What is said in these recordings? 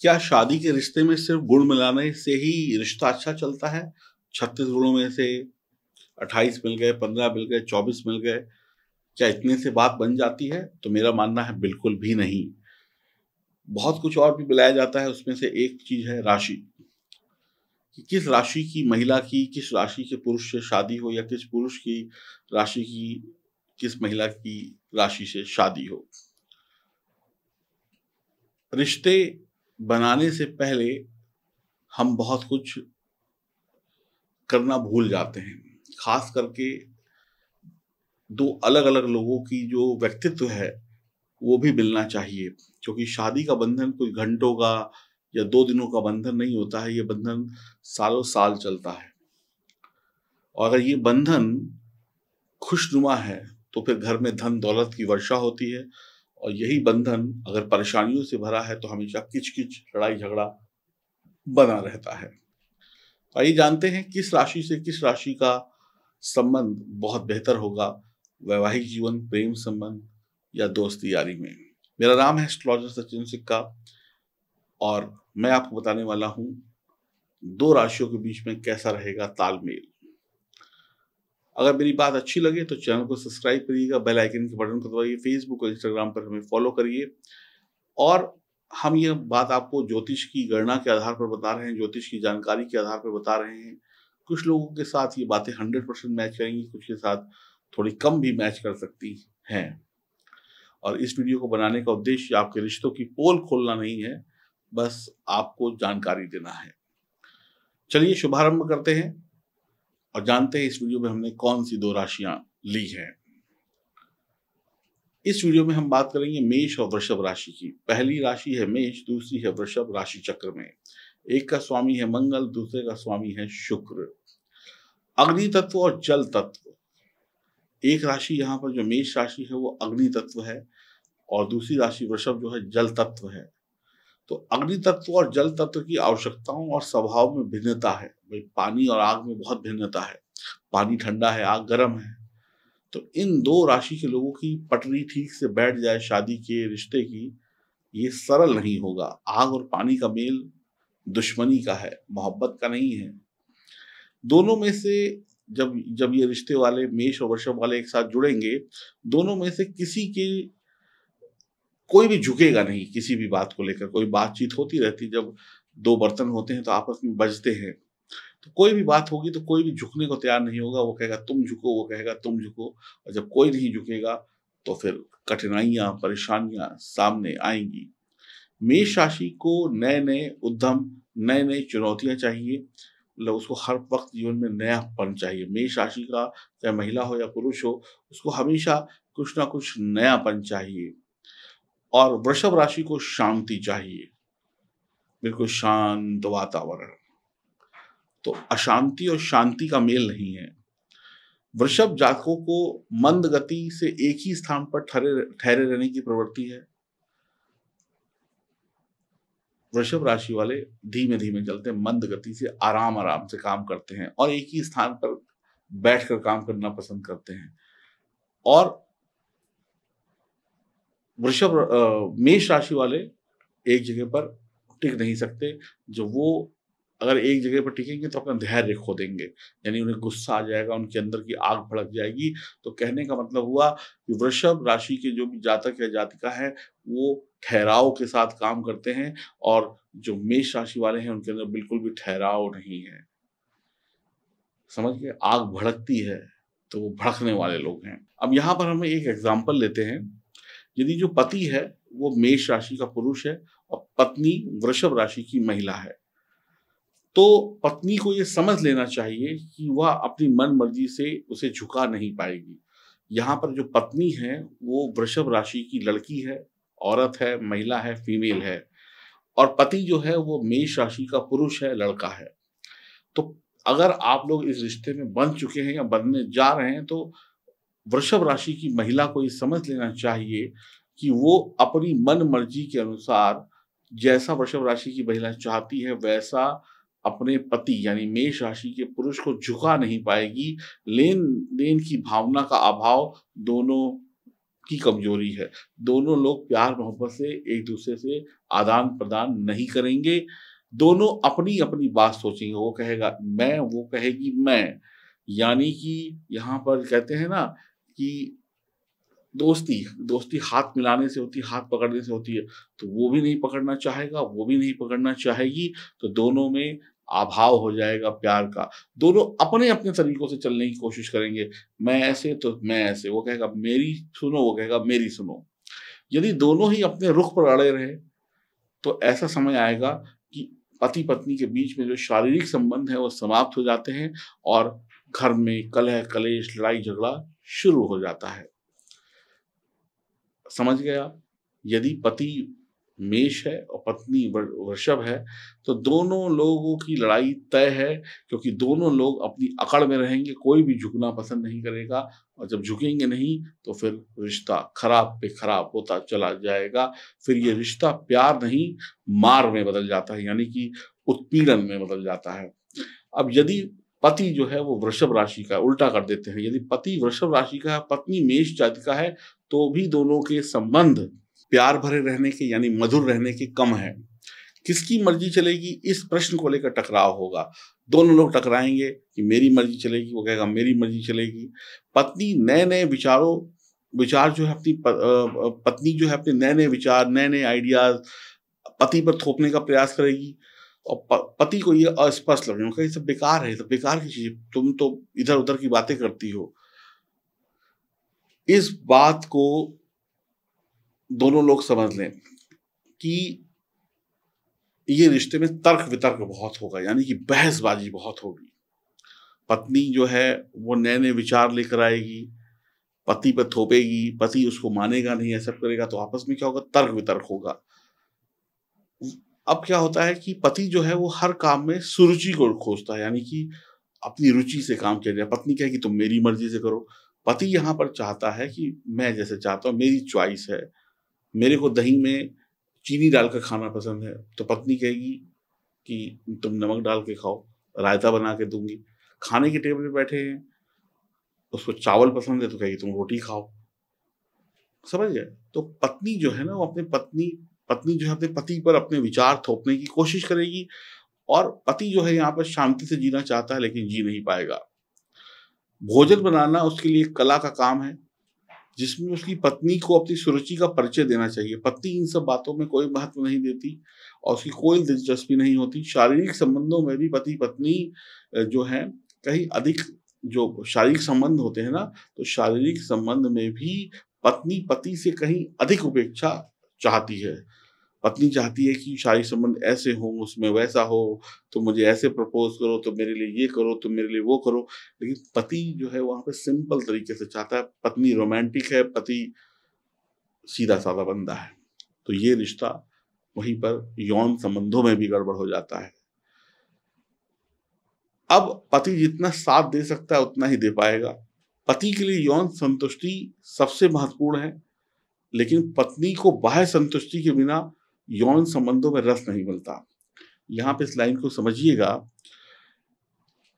क्या शादी के रिश्ते में सिर्फ गुड़ मिलाने से ही रिश्ता अच्छा चलता है छत्तीस गुड़ों में से अट्ठाईस मिल गए पंद्रह मिल गए चौबीस मिल गए क्या इतने से बात बन जाती है तो मेरा मानना है बिल्कुल भी नहीं बहुत कुछ और भी मिलाया जाता है उसमें से एक चीज है राशि कि किस राशि की महिला की किस राशि के पुरुष से शादी हो या किस पुरुष की राशि की किस महिला की राशि से शादी हो रिश्ते बनाने से पहले हम बहुत कुछ करना भूल जाते हैं खास करके दो अलग अलग लोगों की जो व्यक्तित्व है वो भी मिलना चाहिए क्योंकि शादी का बंधन कुछ घंटों का या दो दिनों का बंधन नहीं होता है ये बंधन सालों साल चलता है और अगर ये बंधन खुशनुमा है तो फिर घर में धन दौलत की वर्षा होती है और यही बंधन अगर परेशानियों से भरा है तो हमेशा किचकिच लड़ाई झगड़ा बना रहता है तो आइए जानते हैं किस राशि से किस राशि का संबंध बहुत बेहतर होगा वैवाहिक जीवन प्रेम संबंध या दोस्ती यारी में मेरा नाम है एस्ट्रोलॉजर सचिन सिक्का और मैं आपको बताने वाला हूं दो राशियों के बीच में कैसा रहेगा तालमेल अगर मेरी बात अच्छी लगे तो चैनल को सब्सक्राइब करिएगा बेल आइकन के बटन को दबाइए फेसबुक और इंस्टाग्राम पर हमें फॉलो करिए और हम ये बात आपको ज्योतिष की गणना के आधार पर बता रहे हैं ज्योतिष की जानकारी के आधार पर बता रहे हैं कुछ लोगों के साथ ये बातें हंड्रेड परसेंट मैच करेंगी कुछ के साथ थोड़ी कम भी मैच कर सकती हैं और इस वीडियो को बनाने का उद्देश्य आपके रिश्तों की पोल खोलना नहीं है बस आपको जानकारी देना है चलिए शुभारंभ करते हैं और जानते हैं इस वीडियो में हमने कौन सी दो राशियां ली हैं इस वीडियो में हम बात करेंगे मेष और वृषभ राशि की पहली राशि है मेष दूसरी है वृषभ राशि चक्र में एक का स्वामी है मंगल दूसरे का स्वामी है शुक्र अग्नि तत्व और जल तत्व एक राशि यहाँ पर जो मेष राशि है वो अग्नि तत्व है और दूसरी राशि वृषभ जो है जल तत्व है तो अग्नि तत्व और जल तत्व की आवश्यकताओं और स्वभाव में भिन्नता है भाई पानी और आग में बहुत भिन्नता है पानी ठंडा है आग गर्म है तो इन दो राशि के लोगों की पटरी ठीक से बैठ जाए शादी के रिश्ते की ये सरल नहीं होगा आग और पानी का मेल दुश्मनी का है मोहब्बत का नहीं है दोनों में से जब जब ये रिश्ते वाले मेष और वर्षभ वाले एक साथ जुड़ेंगे दोनों में से किसी के कोई भी झुकेगा नहीं किसी भी बात को लेकर कोई बातचीत होती रहती जब दो बर्तन होते हैं तो आपस में बजते हैं तो कोई भी बात होगी तो कोई भी झुकने को तैयार नहीं होगा वो कहेगा तुम झुको वो कहेगा तुम झुको और जब कोई नहीं झुकेगा तो फिर कठिनाइयां परेशानियां सामने आएंगी मेष राशि को नए नए उद्यम नए नए चुनौतियां चाहिए मतलब उसको हर वक्त जीवन में नयापन चाहिए मेष राशि का चाहे महिला हो या पुरुष हो उसको हमेशा कुछ ना कुछ नयापन चाहिए और वृषभ राशि को शांति चाहिए बिल्कुल शांत वातावरण तो अशांति और शांति का मेल नहीं है वृषभ जातकों को मंद गति से एक ही स्थान पर ठहरे ठहरे रहने की प्रवृत्ति है वृषभ राशि वाले धीमे धीमे चलते हैं मंद गति से आराम आराम से काम करते हैं और एक ही स्थान पर बैठकर काम करना पसंद करते हैं और वृषभ मेष राशि वाले एक जगह पर टिक नहीं सकते जो वो अगर एक जगह पर टिकेंगे तो अपना धैर्य खो देंगे यानी उन्हें गुस्सा आ जाएगा उनके अंदर की आग भड़क जाएगी तो कहने का मतलब हुआ कि वृषभ राशि के जो भी जातक या जातिका है वो ठहराव के साथ काम करते हैं और जो मेष राशि वाले हैं उनके अंदर बिल्कुल भी ठहराव नहीं है समझ गए आग भड़कती है तो वो भड़कने वाले लोग हैं अब यहाँ पर हम एक एग्जाम्पल लेते हैं यदि जो पति है वो मेष राशि का पुरुष है और पत्नी वृषभ राशि की महिला है तो पत्नी को ये समझ लेना चाहिए कि वह अपनी मन मर्जी से उसे झुका नहीं पाएगी यहाँ पर जो पत्नी है वो वृषभ राशि की लड़की है औरत है महिला है फीमेल है और पति जो है वो मेष राशि का पुरुष है लड़का है तो अगर आप लोग इस रिश्ते में बन चुके हैं या बनने जा रहे हैं तो वृषभ राशि की महिला को ये समझ लेना चाहिए कि वो अपनी मन मर्जी के अनुसार जैसा वृषभ राशि की महिला चाहती है वैसा अपने पति यानी मेष राशि के पुरुष को झुका नहीं पाएगी लेन देन की भावना का अभाव दोनों की कमजोरी है दोनों लोग प्यार मोहब्बत से एक दूसरे से आदान प्रदान नहीं करेंगे दोनों अपनी अपनी बात सोचेंगे वो कहेगा मैं वो कहेगी मैं यानी कि यहाँ पर कहते हैं ना कि दोस्ती दोस्ती हाथ मिलाने से होती है हाथ पकड़ने से होती है तो वो भी नहीं पकड़ना चाहेगा वो भी नहीं पकड़ना चाहेगी तो दोनों में अभाव हो जाएगा प्यार का दोनों अपने अपने तरीकों से चलने की कोशिश करेंगे मैं ऐसे तो मैं ऐसे वो कहेगा मेरी सुनो वो कहेगा मेरी सुनो यदि दोनों ही अपने रुख पर अड़े रहे तो ऐसा समय आएगा कि पति पत्नी के बीच में जो शारीरिक संबंध है वो समाप्त हो जाते हैं और घर में कलह कलेश लड़ाई झगड़ा शुरू हो जाता है समझ गए आप यदि पति मेष है और पत्नी वृषभ है तो दोनों लोगों की लड़ाई तय है क्योंकि दोनों लोग अपनी अकड़ में रहेंगे कोई भी झुकना पसंद नहीं करेगा और जब झुकेंगे नहीं तो फिर रिश्ता खराब पे खराब होता चला जाएगा फिर ये रिश्ता प्यार नहीं मार में बदल जाता है यानी कि उत्पीड़न में बदल जाता है अब यदि पति जो है वो वृषभ राशि का उल्टा कर देते हैं यदि पति वृषभ राशि का है पत्नी मेष जाति का है तो भी दोनों के संबंध प्यार भरे रहने के यानी मधुर रहने के कम है किसकी मर्जी चलेगी इस प्रश्न को लेकर टकराव होगा दोनों लोग टकराएंगे कि मेरी मर्जी चलेगी वो कहेगा मेरी मर्जी चलेगी पत्नी नए नए विचारों विचार जो है अपनी पत्नी जो है अपने नए नए विचार नए नए आइडियाज पति पर थोपने का प्रयास करेगी और पति को ये अस्पष्ट लगेगा ये सब बेकार है सब बेकार की चीज़ तुम तो इधर उधर की बातें करती हो इस बात को दोनों लोग समझ लें कि ये रिश्ते में तर्क वितर्क बहुत होगा यानी कि बहसबाजी बहुत होगी पत्नी जो है वो नए नए विचार लेकर आएगी पति पर थोपेगी पति उसको मानेगा नहीं ऐसा करेगा तो आपस में क्या होगा तर्क वितर्क होगा अब क्या होता है कि पति जो है वो हर काम में सुरुचि को खोजता है यानी कि अपनी रुचि से काम किया जाए पत्नी कहे कि तुम मेरी मर्जी से करो पति यहाँ पर चाहता है कि मैं जैसे चाहता हूँ मेरी चॉइस है मेरे को दही में चीनी डालकर खाना पसंद है तो पत्नी कहेगी कि तुम नमक डाल के खाओ रायता बना के दूंगी खाने के टेबल पे बैठे हैं उसको चावल पसंद है तो कहेगी तुम रोटी खाओ समझ गए तो पत्नी जो है ना वो अपने पत्नी पत्नी जो है अपने पति पर अपने विचार थोपने की कोशिश करेगी और पति जो है यहाँ पर शांति से जीना चाहता है लेकिन जी नहीं पाएगा भोजन बनाना उसके लिए कला का काम है जिसमें उसकी पत्नी को अपनी सुरुचि का परिचय देना चाहिए पत्नी इन सब बातों में कोई महत्व नहीं देती और उसकी कोई दिलचस्पी नहीं होती शारीरिक संबंधों में भी पति पत्नी जो है कहीं अधिक जो शारीरिक संबंध होते हैं ना तो शारीरिक संबंध में भी पत्नी पति से कहीं अधिक उपेक्षा चाहती है पत्नी चाहती है कि शादी संबंध ऐसे हो उसमें वैसा हो तो मुझे ऐसे प्रपोज करो तो मेरे लिए ये करो तो मेरे लिए वो करो लेकिन पति जो है वहां पे सिंपल तरीके से चाहता है पत्नी रोमांटिक है पति सीधा साधा बंदा है तो ये रिश्ता वहीं पर यौन संबंधों में भी गड़बड़ हो जाता है अब पति जितना साथ दे सकता है उतना ही दे पाएगा पति के लिए यौन संतुष्टि सबसे महत्वपूर्ण है लेकिन पत्नी को बाह्य संतुष्टि के बिना यौन संबंधों में रस नहीं मिलता यहाँ पे इस लाइन को समझिएगा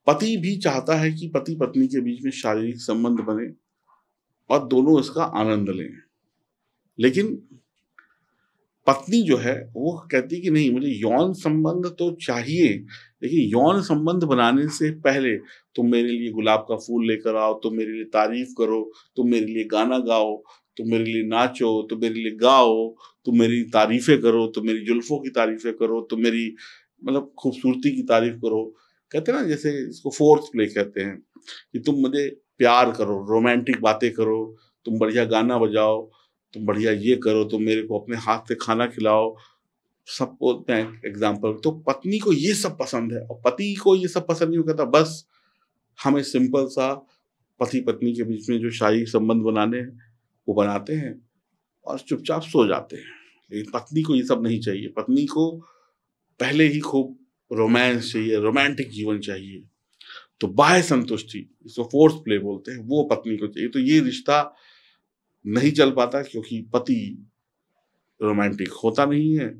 पति भी चाहता है कि पति पत्नी के बीच में शारीरिक संबंध बने और दोनों इसका आनंद लें लेकिन पत्नी जो है वो कहती कि नहीं मुझे यौन संबंध तो चाहिए लेकिन यौन संबंध बनाने से पहले तुम मेरे लिए गुलाब का फूल लेकर आओ तुम मेरे लिए तारीफ करो तुम मेरे लिए गाना गाओ तुम मेरे लिए नाचो तुम मेरे लिए गाओ तुम मेरी तारीफें करो तुम मेरी जुल्फों की तारीफें करो तुम मेरी मतलब खूबसूरती की तारीफ करो कहते ना जैसे इसको फोर्थ प्ले कहते हैं कि तुम मुझे प्यार करो रोमांटिक बातें करो तुम बढ़िया गाना बजाओ तुम बढ़िया ये करो तुम मेरे को अपने हाथ से खाना खिलाओ सबको मैं एग्जाम्पल तो पत्नी को ये सब पसंद है और पति को ये सब पसंद नहीं कहता बस हमें सिंपल सा पति पत्नी के बीच में जो शारीरिक संबंध बनाने हैं वो बनाते हैं और चुपचाप सो जाते हैं लेकिन पत्नी को ये सब नहीं चाहिए पत्नी को पहले ही खूब रोमांस चाहिए रोमांटिक जीवन चाहिए तो बाह्य संतुष्टि इसको फोर्स प्ले बोलते हैं वो पत्नी को चाहिए तो ये रिश्ता नहीं चल पाता क्योंकि पति रोमांटिक होता नहीं है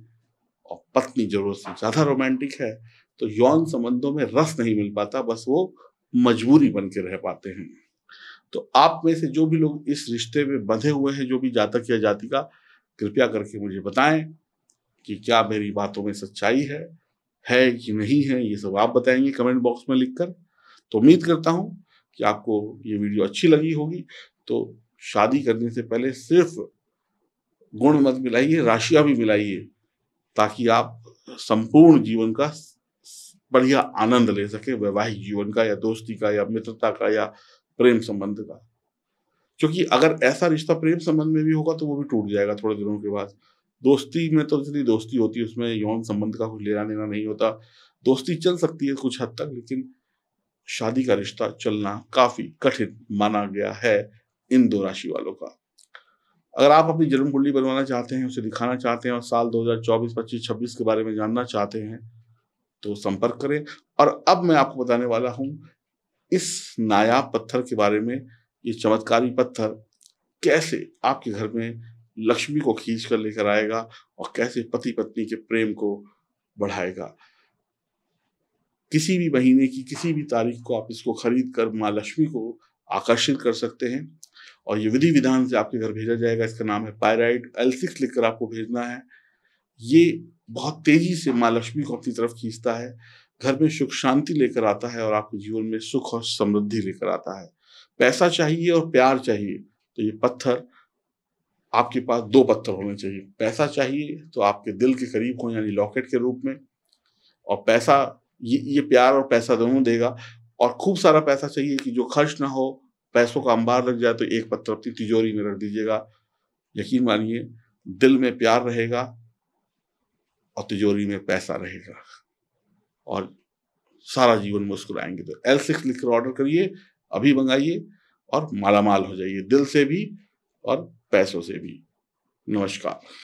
और पत्नी जरूरत से ज़्यादा रोमांटिक है तो यौन संबंधों में रस नहीं मिल पाता बस वो मजबूरी बन के रह पाते हैं तो आप में से जो भी लोग इस रिश्ते में बंधे हुए हैं जो भी जातक या जातिका कृपया करके मुझे बताएं कि क्या मेरी बातों में सच्चाई है है कि नहीं है ये सब आप बताएंगे कमेंट बॉक्स में लिखकर तो उम्मीद करता हूं कि आपको ये वीडियो अच्छी लगी होगी तो शादी करने से पहले सिर्फ गुण मत मिलाइए राशियाँ भी मिलाइए ताकि आप संपूर्ण जीवन का बढ़िया आनंद ले सके वैवाहिक जीवन का या दोस्ती का या मित्रता का या प्रेम संबंध का क्योंकि अगर ऐसा रिश्ता प्रेम संबंध में भी होगा तो वो भी टूट जाएगा थोड़े दिनों के बाद दोस्ती में तो जितनी दोस्ती होती है उसमें यौन संबंध का कुछ लेना देना नहीं होता दोस्ती चल सकती है कुछ हद तक लेकिन शादी का रिश्ता चलना काफी कठिन माना गया है इन दो राशि वालों का अगर आप अपनी जन्म कुंडली बनवाना चाहते हैं उसे दिखाना चाहते हैं और साल 2024 25 26 के बारे में जानना चाहते हैं तो संपर्क करें और अब मैं आपको बताने वाला हूं इस नायाब पत्थर के बारे में ये चमत्कारी पत्थर कैसे आपके घर में लक्ष्मी को खींच कर लेकर आएगा और कैसे पति पत्नी के प्रेम को बढ़ाएगा किसी भी महीने की किसी भी तारीख को आप इसको खरीद कर माँ लक्ष्मी को आकर्षित कर सकते हैं और ये विधि विधान से आपके घर भेजा जाएगा इसका नाम है पायराइड एल सिक्स लिखकर आपको भेजना है ये बहुत तेजी से माँ लक्ष्मी को अपनी तरफ खींचता है घर में सुख शांति लेकर आता है और आपके जीवन में सुख और समृद्धि लेकर आता है पैसा चाहिए और प्यार चाहिए तो ये पत्थर आपके पास दो पत्थर होने चाहिए पैसा चाहिए तो आपके दिल के करीब हो यानी लॉकेट के रूप में और पैसा ये ये प्यार और पैसा दोनों देगा और खूब सारा पैसा चाहिए कि जो खर्च ना हो पैसों का अंबार लग जाए तो एक पत्थर अपनी तिजोरी में रख दीजिएगा यकीन मानिए दिल में प्यार रहेगा और तिजोरी में पैसा रहेगा और सारा जीवन मुस्कुराएंगे तो एल सिक्स लिख कर ऑर्डर करिए अभी मंगाइए और मालामाल हो जाइए दिल से भी और पैसों से भी नमस्कार